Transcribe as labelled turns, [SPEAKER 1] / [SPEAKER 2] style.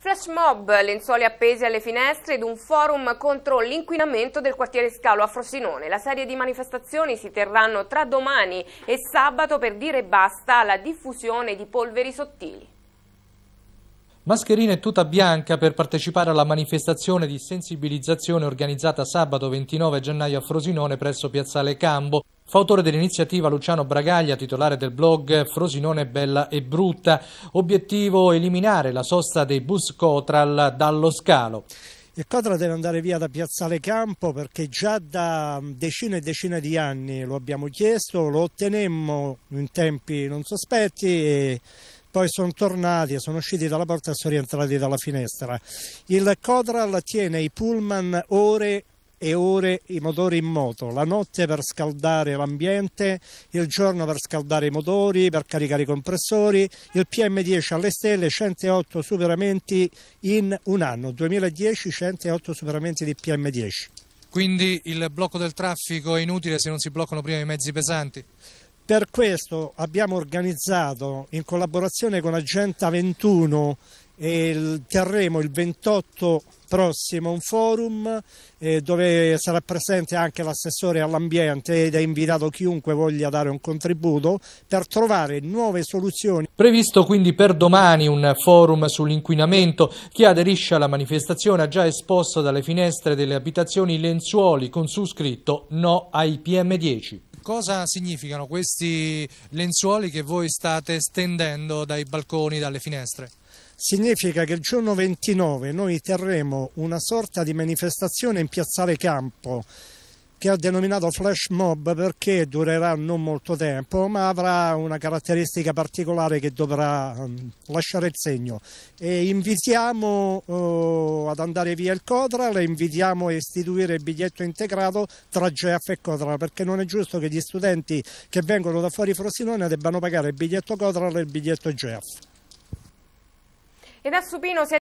[SPEAKER 1] Flash mob, lenzuoli appesi alle finestre ed un forum contro l'inquinamento del quartiere Scalo a Frosinone. La serie di manifestazioni si terranno tra domani e sabato per dire basta alla diffusione di polveri sottili. Mascherine e tuta bianca per partecipare alla manifestazione di sensibilizzazione organizzata sabato 29 gennaio a Frosinone presso Piazzale Cambo. Fautore dell'iniziativa Luciano Bragaglia, titolare del blog Frosinone Bella e Brutta, obiettivo eliminare la sosta dei bus Cotral dallo scalo. Il Cotral deve andare via da
[SPEAKER 2] Piazzale Campo perché già da decine e decine di anni lo abbiamo chiesto, lo ottenemmo in tempi non sospetti e poi sono tornati, sono usciti dalla porta e sono rientrati dalla finestra. Il Cotral tiene i pullman ore e ore i motori in moto, la notte per scaldare l'ambiente, il giorno per scaldare i motori, per caricare i compressori, il PM10 alle stelle, 108 superamenti in un anno, 2010 108 superamenti di PM10.
[SPEAKER 1] Quindi il blocco del traffico è inutile se non si bloccano prima i mezzi pesanti?
[SPEAKER 2] Per questo abbiamo organizzato in collaborazione con Agenta 21 e terremo il 28 prossimo un forum eh, dove sarà presente anche l'assessore all'ambiente ed è invitato chiunque voglia dare un contributo per trovare nuove soluzioni.
[SPEAKER 1] Previsto quindi per domani un forum sull'inquinamento. Chi aderisce alla manifestazione ha già esposto dalle finestre delle abitazioni lenzuoli con su scritto no ai PM10. Cosa significano questi lenzuoli che voi state stendendo dai balconi, dalle finestre?
[SPEAKER 2] Significa che il giorno 29 noi terremo una sorta di manifestazione in Piazzale Campo che ha denominato flash mob perché durerà non molto tempo, ma avrà una caratteristica particolare che dovrà ehm, lasciare il segno. E invitiamo uh, ad andare via il Codral e invitiamo a istituire il biglietto integrato tra GF e Codral, perché non è giusto che gli studenti che vengono da fuori Frosinone debbano pagare il biglietto Codral e il biglietto GF.